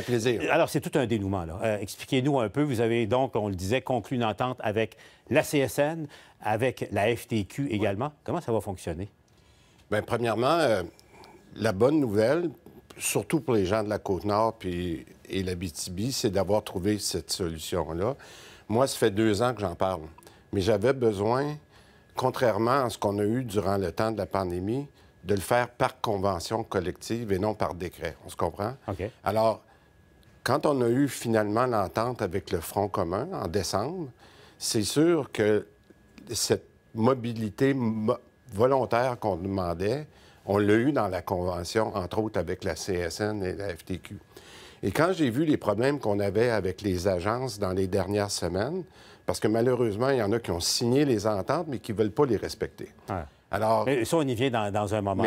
plaisir. Alors, c'est tout un dénouement. là. Euh, expliquez-nous un peu. Vous avez donc, on le disait, conclu une entente avec la CSN, avec la FTQ également. Comment ça va fonctionner? Bien, premièrement, euh, la bonne nouvelle, surtout pour les gens de la Côte-Nord puis, et la BTB, c'est d'avoir trouvé cette solution-là. Moi, ça fait deux ans que j'en parle. Mais j'avais besoin, contrairement à ce qu'on a eu durant le temps de la pandémie, de le faire par convention collective et non par décret. On se comprend? OK. Alors, quand on a eu finalement l'entente avec le Front commun en décembre, c'est sûr que cette mobilité volontaire qu'on demandait, on l'a eu dans la convention, entre autres avec la CSN et la FTQ. Et quand j'ai vu les problèmes qu'on avait avec les agences dans les dernières semaines, parce que malheureusement, il y en a qui ont signé les ententes, mais qui ne veulent pas les respecter ça, on y vient dans, un moment.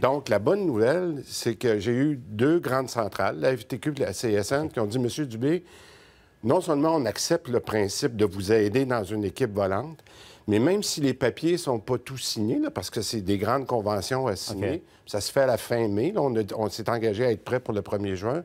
Donc, la bonne nouvelle, c'est que j'ai eu deux grandes centrales, la FTQ et la CSN, qui ont dit, Monsieur Dubé, non seulement on accepte le principe de vous aider dans une équipe volante, mais même si les papiers ne sont pas tous signés, parce que c'est des grandes conventions à signer, ça se fait à la fin mai, on, s'est engagé à être prêt pour le 1er juin,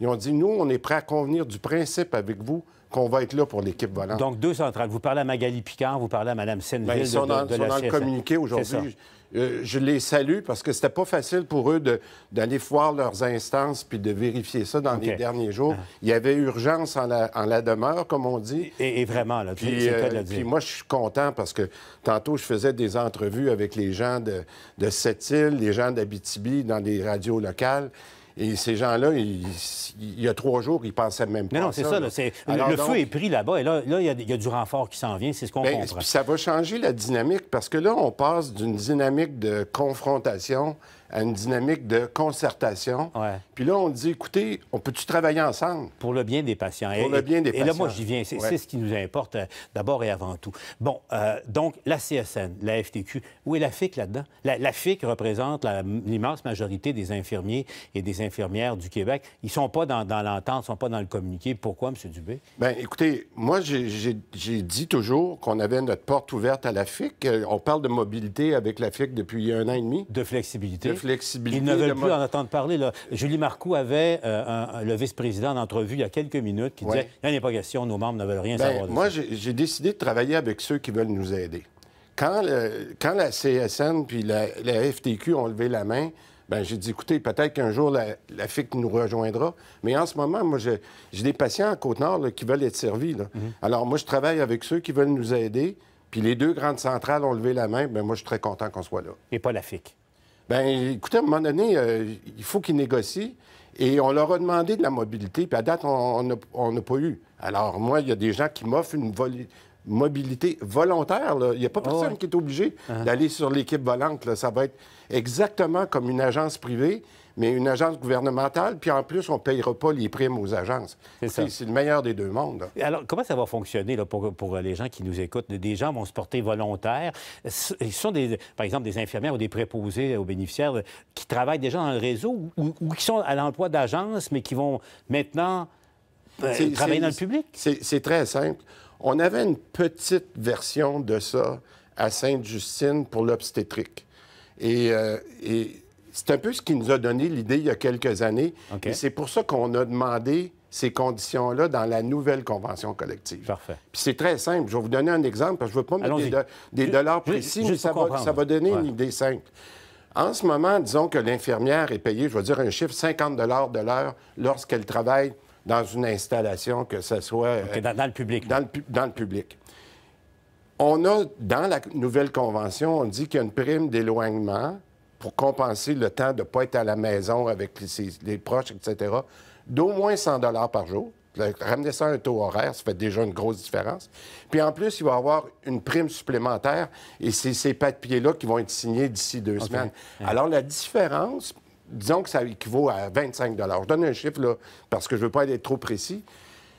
ils ont dit, nous, on est prêt à convenir du principe avec vous qu'on va être là pour l'équipe volante. Donc, deux centrales. Vous parlez à Magali Picard, vous parlez à Mme ben, Senneville. ils communiqué aujourd'hui. Euh, je les salue parce que c'était pas facile pour eux d'aller voir leurs instances puis de vérifier ça dans les derniers jours. Ah. Il y avait urgence en la, demeure, comme on dit. Et, vraiment, là, euh, puis, moi, je suis content parce que tantôt, je faisais des entrevues avec les gens de, de Sept-Îles, les gens d'Abitibi, dans des radios locales. Et ces gens-là, il y a trois jours, ils pensaient même pas. Mais non, c'est ça. le feu est pris là-bas. Et là, là il, y a, il y, a du renfort qui s'en vient. C'est ce qu'on ben, comprend. Ça va changer la dynamique parce que là, on passe d'une dynamique de confrontation à une dynamique de concertation. Puis là, on dit, écoutez, on peut-tu travailler ensemble? Pour le bien des patients. Pour et, le bien des patients. Et là, moi, j'y viens. C'est ce qui nous importe euh, d'abord et avant tout. Bon, euh, donc, la CSN, la FTQ, où est la FIC là-dedans? La, FIC représente l'immense majorité des infirmiers et des infirmières du Québec. Ils sont pas dans, l'entente, ils sont pas dans le communiqué. Pourquoi, M. Dubé? Bien, écoutez, moi, j'ai dit toujours qu'on avait notre porte ouverte à la FIC. Euh, on parle de mobilité avec la FIC depuis un an et demi. De flexibilité. Ils ne veulent plus en entendre parler. Julie Marcoux avait euh, le vice-président d'entrevue il y a quelques minutes qui disait « Il n'y a pas question, nos membres ne veulent rien ben, savoir de Moi, j'ai décidé de travailler avec ceux qui veulent nous aider. Quand, la CSN puis la, FTQ ont levé la main, ben j'ai dit, écoutez, peut-être qu'un jour, la, FIC nous rejoindra. Mais en ce moment, moi, j'ai des patients en Côte-Nord qui veulent être servis. Mhm. Alors, moi, je travaille avec ceux qui veulent nous aider. Puis les deux grandes centrales ont levé la main. ben moi, je suis très content qu'on soit là. Et pas la FIC. Bien, écoutez, à un moment donné, euh, il faut qu'ils négocient. Et on leur a demandé de la mobilité, puis à date, on n'a pas eu. Alors, moi, il y a des gens qui m'offrent une mobilité volontaire. Il n'y a pas ah personne qui est obligé ah. d'aller sur l'équipe volante. Ça va être exactement comme une agence privée mais une agence gouvernementale, puis en plus, on ne payera pas les primes aux agences. C'est le meilleur des deux mondes. Alors, comment ça va fonctionner là, pour, pour, les gens qui nous écoutent? Des gens vont se porter volontaires. Ce sont, des, par exemple, des infirmières ou des préposés aux bénéficiaires euh, qui travaillent déjà dans le réseau ou, qui sont à l'emploi d'agences, mais qui vont maintenant euh, travailler dans le public? C'est très simple. On avait une petite version de ça à Sainte-Justine pour l'obstétrique. Et, euh, et c'est un peu ce qui nous a donné l'idée il y a quelques années. Et c'est pour ça qu'on a demandé ces conditions-là dans la nouvelle convention collective. Parfait. Puis c'est très simple. Je vais vous donner un exemple, parce que je ne veux pas mettre des, dollars précis, mais ça va, donner une idée simple. En ce moment, disons que l'infirmière est payée, je vais dire un chiffre, 50 de l'heure lorsqu'elle travaille dans une installation, que ce soit... Euh, dans, le public. Dans le, dans le public. On a, dans la nouvelle convention, on dit qu'il y a une prime d'éloignement pour compenser le temps de ne pas être à la maison avec les, proches, etc., d'au moins 100 par jour. Ramener ça à un taux horaire, ça fait déjà une grosse différence. Puis en plus, il va y avoir une prime supplémentaire et c'est ces papiers-là qui vont être signés d'ici deux semaines. Alors la différence, disons que ça équivaut à 25 Je donne un chiffre là, parce que je ne veux pas être trop précis,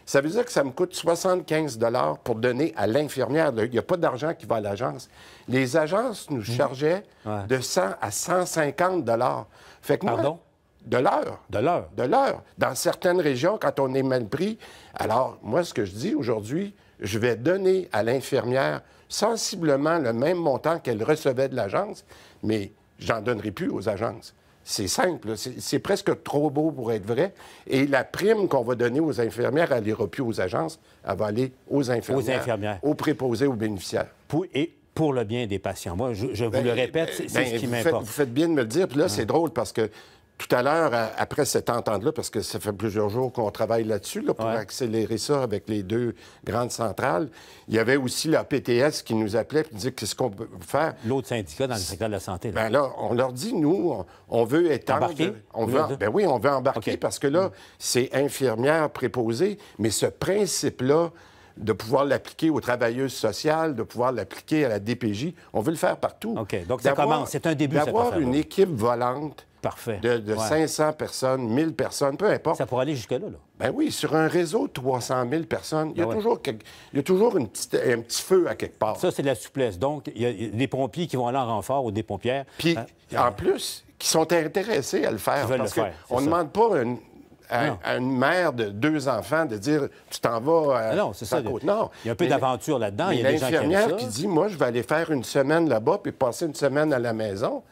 ça veut dire que ça me coûte 75 dollars pour donner à l'infirmière. Il n'y a pas d'argent qui va à l'agence. Les agences nous mhm. chargeaient de 100 à 150 dollars. Fait que Pardon? de l'heure. De l'heure. De l'heure. Dans certaines régions, quand on est mal pris, alors moi, ce que je dis aujourd'hui, je vais donner à l'infirmière sensiblement le même montant qu'elle recevait de l'agence, mais j'en donnerai plus aux agences. C'est simple, c'est presque trop beau pour être vrai. Et la prime qu'on va donner aux infirmières, elle n'ira plus aux agences, elle va aller aux infirmières, aux, préposés, aux bénéficiaires. et pour le bien des patients. Moi, je, vous ben, le répète, c'est ben, ce ben, qui m'importe. Vous faites bien de me le dire. Puis là, c'est hein? drôle parce que tout à l'heure, après cette entente-là, parce que ça fait plusieurs jours qu'on travaille là-dessus, pour accélérer ça avec les deux grandes centrales, il y avait aussi la PTS qui nous appelait et disait qu'est-ce qu'on peut faire. L'autre syndicat dans le secteur de la santé. Ben là, on leur dit, nous, on, veut être... Embarquer? On veut, ben oui, on veut embarquer parce que là, c'est infirmière préposée, mais ce principe-là, de pouvoir l'appliquer aux travailleuses sociales, de pouvoir l'appliquer à la DPJ. On veut le faire partout. OK. Donc, ça commence. C'est un début. D'avoir une équipe volante Parfait. De, 500 personnes, 1000 personnes, peu importe. Ça pourrait aller jusque-là, là. Ben oui, sur un réseau de 300 000 personnes, il y a ben toujours, toujours une un petit feu à quelque part. Ça, c'est de la souplesse. Donc, il y a des pompiers qui vont aller en renfort ou des pompières. Puis, hein? en plus, qui sont intéressés à le faire. on ne demande pas une, à, une mère de deux enfants de dire tu t'en vas euh, ah à non, ça, côte. Non. Il y a un peu d'aventure là-dedans. Il y a des gens qui, qui dit moi je vais aller faire une semaine là-bas puis passer une semaine à la maison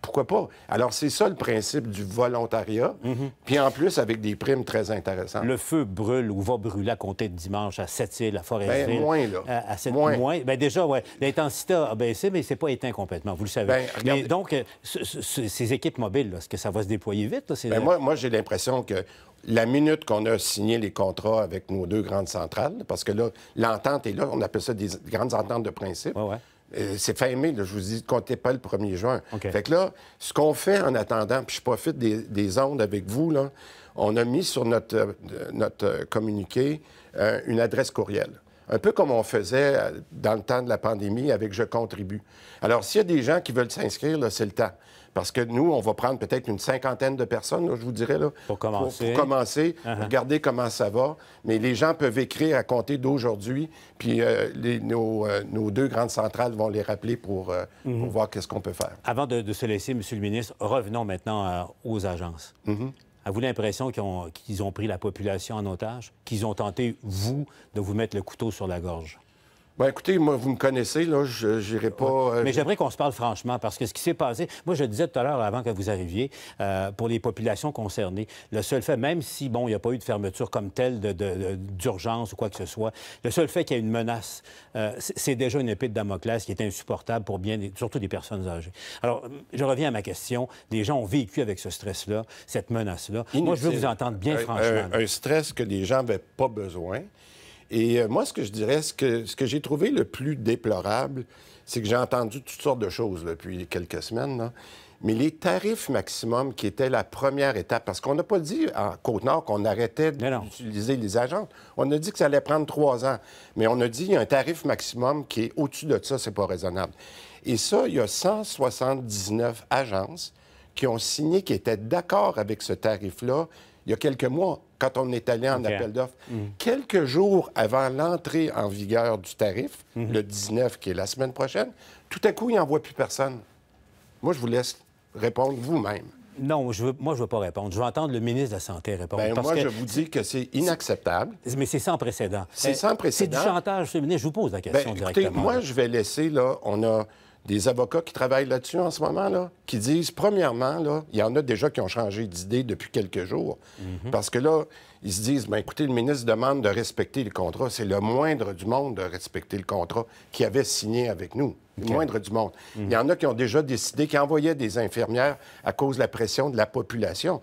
pourquoi pas? Alors, c'est ça le principe du volontariat. Mhm. Puis en plus, avec des primes très intéressantes. Le feu brûle ou va brûler à compter de dimanche à 7, îles à forêt Bien, moins, là. À, moins. Bien, déjà, ouais, l'intensité a baissé, mais c'est pas éteint complètement, vous le savez. Ben, mais donc, euh, ces équipes mobiles, est-ce que ça va se déployer vite? Ben, moi, moi j'ai l'impression que la minute qu'on a signé les contrats avec nos deux grandes centrales, parce que là, l'entente est là, on appelle ça des grandes ententes de principe. Ouais, ouais. Euh, c'est fin mai, je vous dis, comptez pas le 1er juin. Fait que là, ce qu'on fait en attendant, puis je profite des, ondes avec vous, là, on a mis sur notre, euh, notre euh, communiqué une adresse courriel. Un peu comme on faisait dans le temps de la pandémie avec Je contribue. Alors, s'il y a des gens qui veulent s'inscrire, c'est le temps. Parce que nous, on va prendre peut-être une cinquantaine de personnes, je vous dirais, là, pour commencer. Pour, commencer uh-huh. regarder comment ça va. Mais les gens peuvent écrire à compter d'aujourd'hui, puis euh, euh, nos, deux grandes centrales vont les rappeler pour, euh, mm-hmm. voir qu'est-ce qu'on peut faire. Avant de, se laisser, Monsieur le ministre, revenons maintenant aux agences. Mm-hmm. Avez-vous l'impression qu'ils ont pris la population en otage, qu'ils ont tenté, vous, de vous mettre le couteau sur la gorge? Ben, écoutez, moi, vous me connaissez, là, je n'irai pas. Euh, Mais j'aimerais qu'on se parle franchement, parce que ce qui s'est passé, moi, je disais tout à l'heure, avant que vous arriviez, euh, pour les populations concernées, le seul fait, même si, bon, il n'y a pas eu de fermeture comme telle d'urgence ou quoi que ce soit, le seul fait qu'il y a une menace, euh, c'est déjà une épée de Damoclès qui est insupportable pour bien, surtout des personnes âgées. Alors, je reviens à ma question. Les gens ont vécu avec ce stress-là, cette menace-là. Moi, je veux vous entendre bien franchement. Un, un stress que les gens n'avaient pas besoin. Et euh, moi, ce que je dirais, ce que, j'ai trouvé le plus déplorable, c'est que j'ai entendu toutes sortes de choses depuis quelques semaines. Mais les tarifs maximum qui étaient la première étape, parce qu'on n'a pas dit en Côte-Nord qu'on arrêtait d'utiliser les agences. On a dit que ça allait prendre trois ans. Mais on a dit qu'il y a un tarif maximum qui est au-dessus de ça, c'est pas raisonnable. Et ça, il y a 179 agences qui ont signé, qui étaient d'accord avec ce tarif-là, il y a quelques mois, quand on est allé en appel d'offres, mm. quelques jours avant l'entrée en vigueur du tarif, mm-hmm. le 19 qui est la semaine prochaine, tout à coup, il voit plus personne. Moi, je vous laisse répondre vous-même. Non, moi, je ne veux pas répondre. Je veux entendre le ministre de la Santé répondre. Bien, moi, je vous dis que c'est inacceptable. Mais c'est sans précédent. C'est eh, sans précédent. C'est du chantage, monsieur Je vous pose la ben, question directement. Moi, je vais laisser, là, on a des avocats qui travaillent là-dessus en ce moment, là, qui disent, premièrement, là, il y en a déjà qui ont changé d'idée depuis quelques jours. Mhm. Parce que là, ils se disent, ben, écoutez, le ministre demande de respecter le contrat. C'est le moindre du monde de respecter le contrat qui avait signé avec nous. Le moindre du monde. Mhm. Il y en a qui ont déjà décidé, qu'ils envoyaient des infirmières à cause de la pression de la population.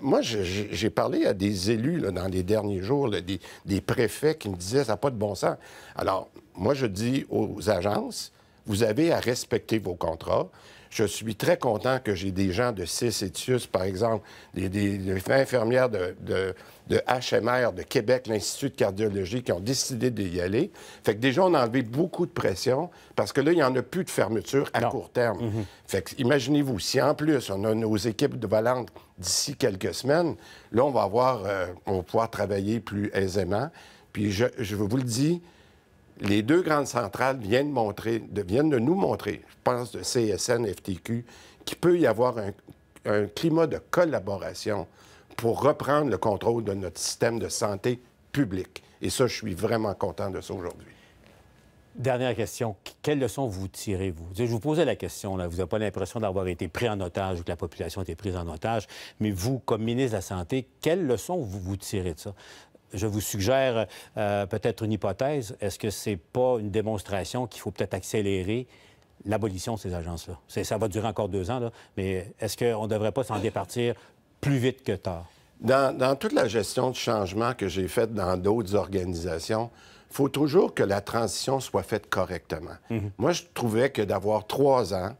Moi, j'ai parlé à des élus dans les derniers jours, des... des, préfets qui me disaient, ça n'a pas de bon sens. Alors, moi, je dis aux agences, vous avez à respecter vos contrats. Je suis très content que j'ai des gens de CIS par exemple, des, infirmières de, HMR de Québec, l'Institut de cardiologie, qui ont décidé d'y aller. Fait que déjà, on a enlevé beaucoup de pression parce que là, il n'y en a plus de fermeture à court terme. Mm-hmm. Fait que imaginez-vous, si en plus, on a nos équipes de volantes d'ici quelques semaines, là, on va avoir, euh, on pouvoir travailler plus aisément. Puis je, je vous le dis, les deux grandes centrales viennent, montrer, de, nous montrer, je pense de CSN, FTQ, qu'il peut y avoir un, climat de collaboration pour reprendre le contrôle de notre système de santé public. Et ça, je suis vraiment content de ça aujourd'hui. Dernière question. Quelle leçon vous tirez, vous? Je vous posais la question, là. Vous n'avez pas l'impression d'avoir été pris en otage ou que la population a été prise en otage. Mais vous, comme ministre de la Santé, quelle leçon vous, vous tirez de ça? je vous suggère euh, peut-être une hypothèse. Est-ce que c'est pas une démonstration qu'il faut peut-être accélérer l'abolition de ces agences-là? Ça va durer encore deux ans, mais est-ce qu'on ne devrait pas s'en départir plus vite que tard? Dans, toute la gestion de changement que j'ai faite dans d'autres organisations, il faut toujours que la transition soit faite correctement. Mm-hmm. Moi, je trouvais que d'avoir trois ans,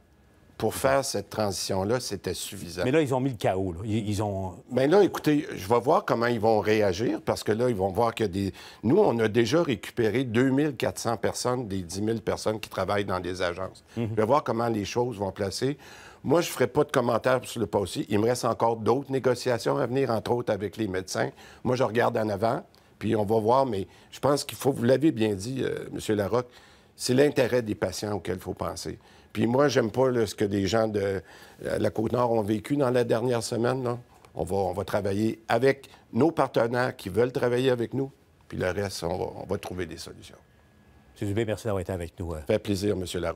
pour faire cette transition-là, c'était suffisant. Mais là, ils ont mis le chaos. Là. Ils, ont... Mais ben là, écoutez, je vais voir comment ils vont réagir parce que là, ils vont voir que des... Nous, on a déjà récupéré 2400 personnes des 10 000 personnes qui travaillent dans des agences. Mhm. Je vais voir comment les choses vont placer. Moi, je ferai pas de commentaires sur le passé. Il me reste encore d'autres négociations à venir, entre autres avec les médecins. Moi, je regarde en avant, puis on va voir, mais je pense qu'il faut, vous l'avez bien dit, euh, Monsieur M. Larocque, c'est l'intérêt des patients auquel il faut penser. Puis moi, j'aime pas ce que des gens de euh, la Côte-Nord ont vécu dans la dernière semaine. On, va, on va travailler avec nos partenaires qui veulent travailler avec nous. Puis le reste, on va, trouver des solutions. M. Dubé, merci d'avoir été avec nous. Ça euh. fait plaisir, M. Larocque.